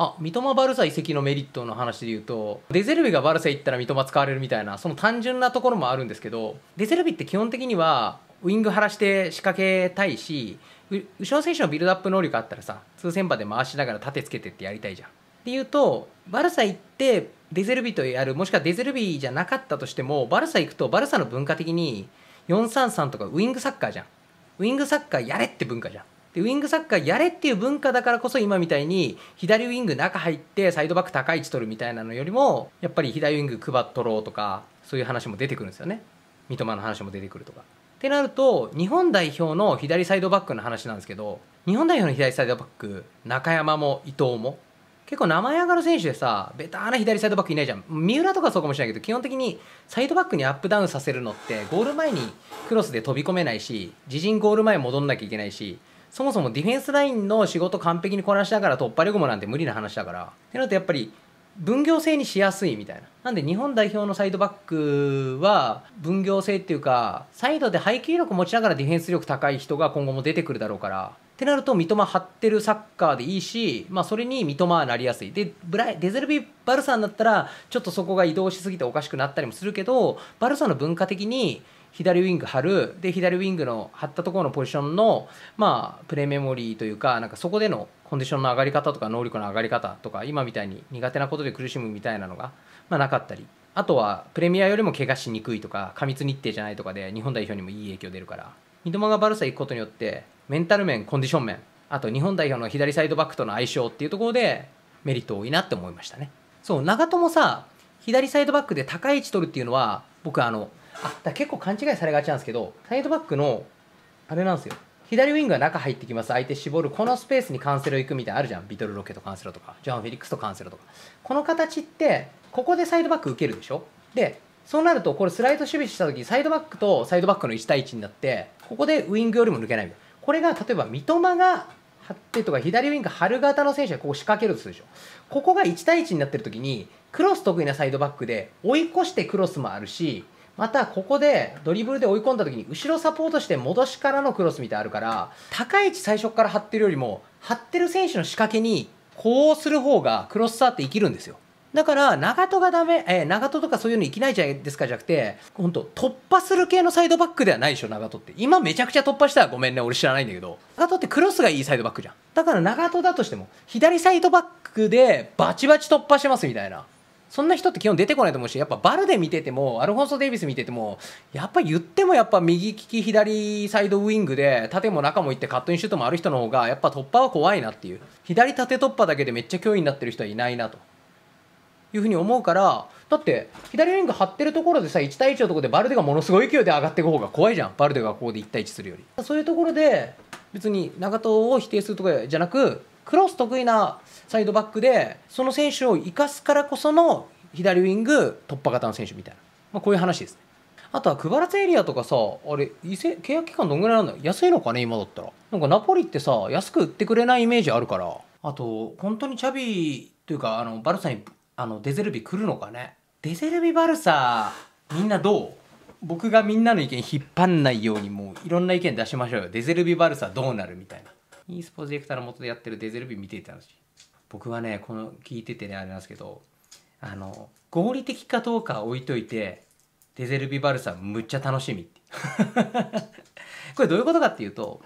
あ三笘バルサ移籍のメリットの話で言うとデゼルビがバルサ行ったら三笘使われるみたいなその単純なところもあるんですけどデゼルビって基本的にはウイング張らして仕掛けたいし後ろ選手のビルドアップ能力あったらさ通0波で回しながらてつけてってやりたいじゃん。っていうとバルサ行ってデゼルビとやるもしくはデゼルビじゃなかったとしてもバルサ行くとバルサの文化的に433とかウイングサッカーじゃんウイングサッカーやれって文化じゃんでウイングサッカーやれっていう文化だからこそ今みたいに左ウイング中入ってサイドバック高い位置取るみたいなのよりもやっぱり左ウイング配っとろうとかそういう話も出てくるんですよね三笘の話も出てくるとか。ってなると日本代表の左サイドバックの話なんですけど日本代表の左サイドバック中山も伊藤も結構名前上がる選手でさベターな左サイドバックいないじゃん三浦とかそうかもしれないけど基本的にサイドバックにアップダウンさせるのってゴール前にクロスで飛び込めないし自陣ゴール前戻んなきゃいけないしそもそもディフェンスラインの仕事完璧にこなしながら突破力もなんて無理な話だからってなるとやっぱり分業制にしやすいみたいななんで日本代表のサイドバックは分業制っていうかサイドで配球力持ちながらディフェンス力高い人が今後も出てくるだろうからってなると三笘張ってるサッカーでいいし、まあ、それに三笘はなりやすいでブラデゼルビー・バルサンだったらちょっとそこが移動しすぎておかしくなったりもするけどバルサの文化的に左ウィング張るで左ウィングの張ったところのポジションの、まあ、プレーメモリーというかなんかそこでのコンディションの上がり方とか能力の上がり方とか今みたいに苦手なことで苦しむみたいなのが、まあ、なかったりあとはプレミアよりも怪我しにくいとか過密日程じゃないとかで日本代表にもいい影響出るから三笘がバルサ行くことによってメンタル面コンディション面あと日本代表の左サイドバックとの相性っていうところでメリット多いなって思いましたねそう長友さ左サイドバックで高い位置取るっていうのは僕あのあだ結構勘違いされがちなんですけどサイドバックのあれなんですよ左ウィングが中入ってきます相手絞るこのスペースにカンセル行くみたいなあるじゃんビトル・ロケとカンセルとかジョン・フェリックスとカンセルとかこの形ってここでサイドバック受けるでしょでそうなるとこれスライド守備した時サイドバックとサイドバックの1対1になってここでウイングよりも抜けないこれが例えば三笘が張ってとか左ウィング春型の選手がここ仕掛けるとするでしょここが1対1になってる時にクロス得意なサイドバックで追い越してクロスもあるしまたここでドリブルで追い込んだ時に後ろサポートして戻しからのクロスみたいあるから高い位置最初から張ってるよりも張ってる選手の仕掛けにこうする方がクロスサーって生きるんですよだから長門がダメ、えー、長門とかそういうの生きないじゃないですかじゃなくて本当突破する系のサイドバックではないでしょ長門って今めちゃくちゃ突破したらごめんね俺知らないんだけど長門ってクロスがいいサイドバックじゃんだから長門だとしても左サイドバックでバチバチ突破しますみたいなそんな人って基本出てこないと思うしやっぱバルで見ててもアルフォンソ・デイビス見ててもやっぱ言ってもやっぱ右利き左サイドウイングで縦も中も行ってカットインシュートもある人の方がやっぱ突破は怖いなっていう左縦突破だけでめっちゃ脅威になってる人はいないなというふうに思うからだって左ウイング張ってるところでさ1対1のところでバルデがものすごい勢いで上がっていく方が怖いじゃんバルデがここで1対1するよりそういうところで別に長藤を否定するとかじゃなくクロス得意なサイドバックでその選手を生かすからこその左ウィング突破型の選手みたいな、まあ、こういう話ですねあとはクバラツエリアとかさあれ契約期間どんぐらいなんだ安いのかね今だったらなんかナポリってさ安く売ってくれないイメージあるからあと本当にチャビというかあのバルサにあのデゼルビ来るのかねデゼルビバルサみんなどう僕がみんなの意見引っ張んないようにもういろんな意見出しましょうよデゼルビバルサどうなるみたいな e スポーツディレクターの元でやってるデゼルビ見ていたらしい僕はねこの聞いててねあれなんですけどあの合理的かどうかは置いといてデゼルビバルさんむっちゃ楽しみって これどういうことかっていうと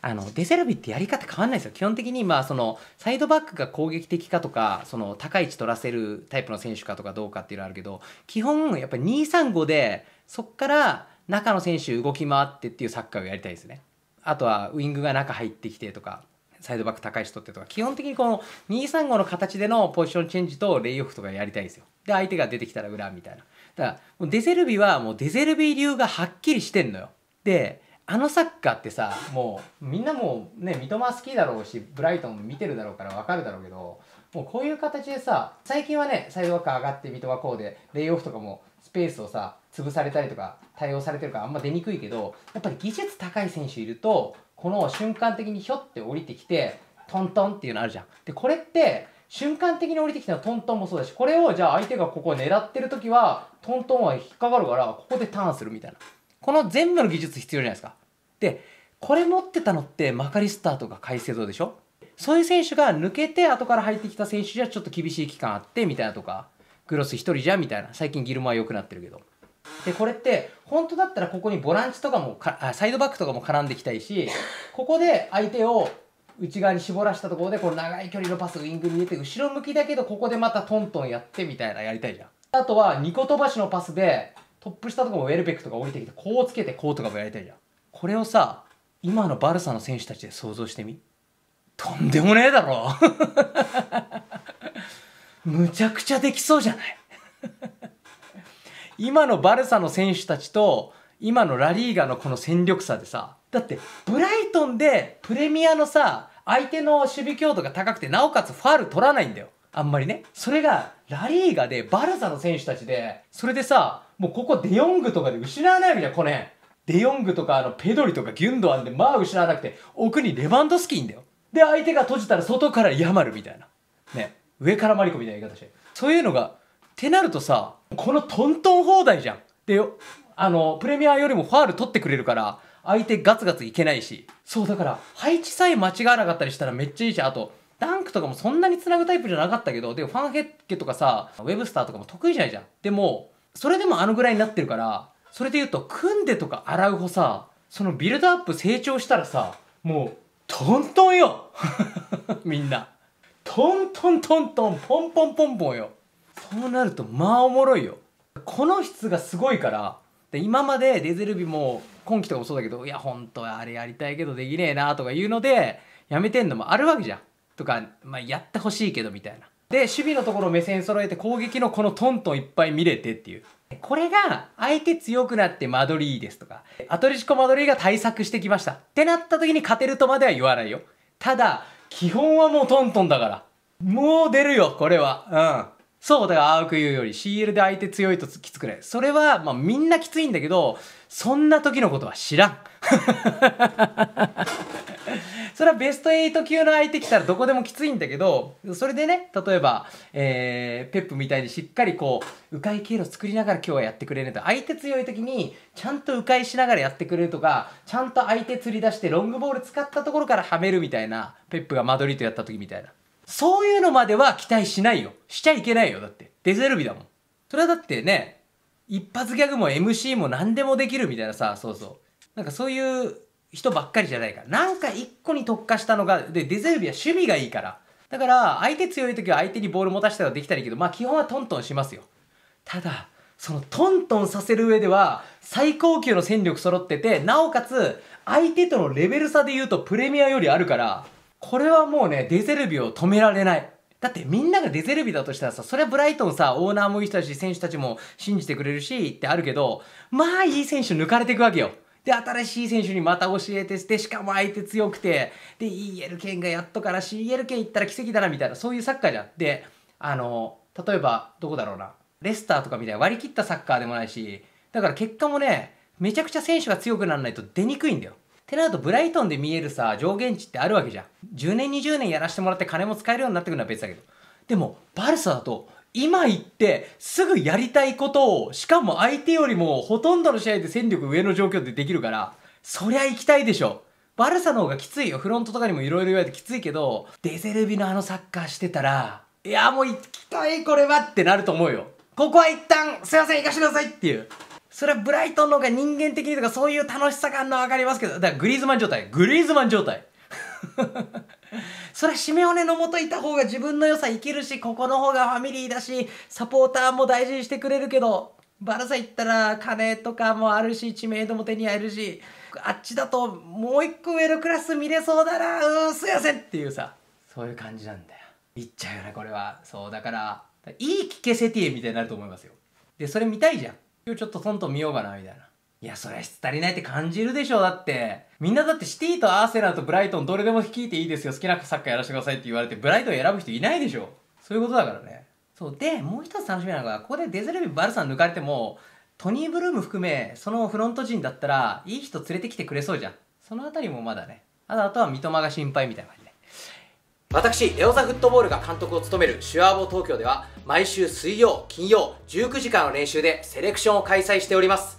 あのデゼルビってやり方変わんないですよ基本的にまあそのサイドバックが攻撃的かとかその高い位置取らせるタイプの選手かとかどうかっていうのはあるけど基本やっぱり235でそっから中の選手動き回ってっていうサッカーをやりたいですね。あとはウイングが中入ってきてとかサイドバック高い人ってとか基本的にこの235の形でのポジションチェンジとレイオフとかやりたいですよで相手が出てきたら裏みたいなだからもうデゼルビはもうデゼルビ流がはっきりしてんのよであのサッカーってさもうみんなもうね三笘好きだろうしブライトンも見てるだろうから分かるだろうけどもうこういう形でさ最近はねサイドバック上がって三笘こうでレイオフとかもスペースをさ潰されたりとか対応されてるからあんま出にくいけどやっぱり技術高い選手いるとこの瞬間的にひょって降りてきてトントンっていうのあるじゃん。でこれって瞬間的に降りてきたのトントンもそうだしこれをじゃあ相手がここを狙ってる時はトントンは引っかかるからここでターンするみたいなこの全部の技術必要じゃないですか。でこれ持ってたのってマカリスターとかカイでしょそういう選手が抜けて後から入ってきた選手じゃちょっと厳しい期間あってみたいなとかクロス1人じゃみたいな最近ギルマは良くなってるけどでこれって本当だったらここにボランチとかもかあサイドバックとかも絡んできたいしここで相手を内側に絞らしたところでこの長い距離のパスウイングに入れて後ろ向きだけどここでまたトントンやってみたいなやりたいじゃんあとは2個飛ばしのパスでトップ下とかもウェルベックとか降りてきてこうつけてこうとかもやりたいじゃんこれをさ今のバルサの選手たちで想像してみとんでもねえだろむちゃくちゃできそうじゃない 今のバルサの選手たちと今のラリーガのこの戦力差でさだってブライトンでプレミアのさ相手の守備強度が高くてなおかつファール取らないんだよあんまりねそれがラリーガでバルサの選手たちでそれでさもうここデヨングとかで失わないわけじゃんこれデヨングとかあのペドリとかギュンドアンでまあ失わなくて奥にレバンドスキーんだよで相手が閉じたら外からヤマルみたいなね上からマりコみたいな言い方してそういうのがってなるとさこのトントン放題じゃんであのプレミアよりもファール取ってくれるから相手ガツガツいけないしそうだから配置さえ間違わなかったりしたらめっちゃいいじゃんあとダンクとかもそんなに繋ぐタイプじゃなかったけどでもファンヘッケとかさウェブスターとかも得意じゃないじゃんでもそれでもあのぐらいになってるからそれで言うと組んでとか洗うほさそのビルドアップ成長したらさもうトントンよ みんな。トントントントンポンポンポンポンよそうなるとまあおもろいよこの質がすごいからで今までデゼルビも今期とかもそうだけどいや本当はあれやりたいけどできねえなとか言うのでやめてんのもあるわけじゃんとか、まあ、やってほしいけどみたいなで守備のところ目線揃えて攻撃のこのトントンいっぱい見れてっていうこれが相手強くなって間取りですとかアトリチコ・間取りが対策してきましたってなった時に勝てるとまでは言わないよただ基本はもうトントンだから。もう出るよ、これは。うん。そう、だから青く言うより CL で相手強いときつくね。それは、まあみんなきついんだけど、そんな時のことは知らん。それはベスト8級の相手来たらどこでもきついんだけど、それでね、例えば、えー、ペップみたいにしっかりこう、迂回経路作りながら今日はやってくれると。相手強い時に、ちゃんと迂回しながらやってくれるとか、ちゃんと相手釣り出してロングボール使ったところからはめるみたいな、ペップがマドリードやった時みたいな。そういうのまでは期待しないよ。しちゃいけないよ。だって。デゼルビだもん。それはだってね、一発ギャグも MC も何でもできるみたいなさ、そうそう。なんかそういう人ばっかりじゃないから。なんか一個に特化したのが、で、デゼルビは守備がいいから。だから、相手強い時は相手にボール持たせたらできたらいいけど、まあ基本はトントンしますよ。ただ、そのトントンさせる上では、最高級の戦力揃ってて、なおかつ、相手とのレベル差で言うとプレミアよりあるから、これはもうね、デゼルビを止められない。だってみんながデゼルビだとしたらさ、それはブライトンさ、オーナーもいい人だし、選手たちも信じてくれるし、ってあるけど、まあいい選手抜かれていくわけよ。で新しい選手にまた教えてしてしかも相手強くてで EL K. がやっとから CL K. 行ったら奇跡だなみたいなそういうサッカーじゃん。であの例えばどこだろうなレスターとかみたいな割り切ったサッカーでもないしだから結果もねめちゃくちゃ選手が強くならないと出にくいんだよ。ってなるとブライトンで見えるさ上限値ってあるわけじゃん10年20年やらしてもらって金も使えるようになってくるのは別だけどでもバルサだと今行ってすぐやりたいことを、しかも相手よりもほとんどの試合で戦力上の状況でできるから、そりゃ行きたいでしょ。バルサの方がきついよ。フロントとかにもいろいろ言われてきついけど、デゼルビのあのサッカーしてたら、いやもう行きたいこれはってなると思うよ。ここは一旦、すいません、行かしてくださいっていう。それはブライトンの方が人間的にとかそういう楽しさ感の分かりますけど、だからグリーズマン状態。グリーズマン状態。それはシメオネのもといた方が自分の良さ生きるし、ここの方がファミリーだし、サポーターも大事にしてくれるけど、バルサ行ったら金とかもあるし、知名度も手に入るし、あっちだともう一個上のクラス見れそうだな、うん、すいませんっていうさ、そういう感じなんだよ。行っちゃうよね、これは。そう、だから、いい聞けセティエみたいになると思いますよ。で、それ見たいじゃん。今日ちょっとトントン見ようかな、みたいな。いや、そりゃ質足りないって感じるでしょ、だって。みんなだってシティとアーセナルとブライトンどれでも率いていいですよ、好きなサッカーやらせてくださいって言われて、ブライトン選ぶ人いないでしょ。そういうことだからね。そう。で、もう一つ楽しみなのが、ここでデゼルビバルさん抜かれても、トニー・ブルーム含め、そのフロント陣だったら、いい人連れてきてくれそうじゃん。そのあたりもまだね。あとあとは三笘が心配みたいな感じで。私、エオザフットボールが監督を務めるシュアーボ東京では、毎週水曜、金曜、19時間の練習でセレクションを開催しております。